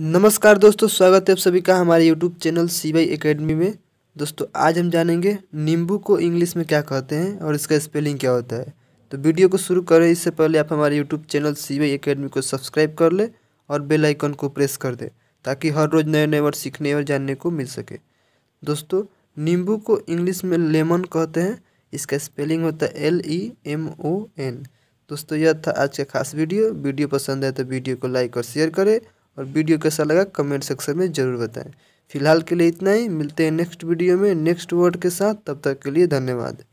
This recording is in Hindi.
नमस्कार दोस्तों स्वागत है आप सभी का हमारे YouTube channel C Y academy में दोस्तों आज हम जानेंगे नींबू को इंग्लिश में क्या कहते हैं और इसका स्पेलिंग क्या होता है तो वीडियो को शुरू करें इससे पहले आप हमारे YouTube channel C Y academy को सब्सक्राइब कर लें और बेल आइकन को प्रेस कर दें ताकि हर रोज़ नए नए वर्ड सीखने और जानने को मिल सके दोस्तों नींबू को इंग्लिश में लेमन कहते हैं इसका स्पेलिंग होता है L E M O N दोस्तों यह था आज का खास वीडियो वीडियो पसंद है तो वीडियो को लाइक और शेयर करें और वीडियो कैसा लगा कमेंट सेक्शन में ज़रूर बताएं फिलहाल के लिए इतना ही मिलते हैं नेक्स्ट वीडियो में नेक्स्ट वर्ड के साथ तब तक के लिए धन्यवाद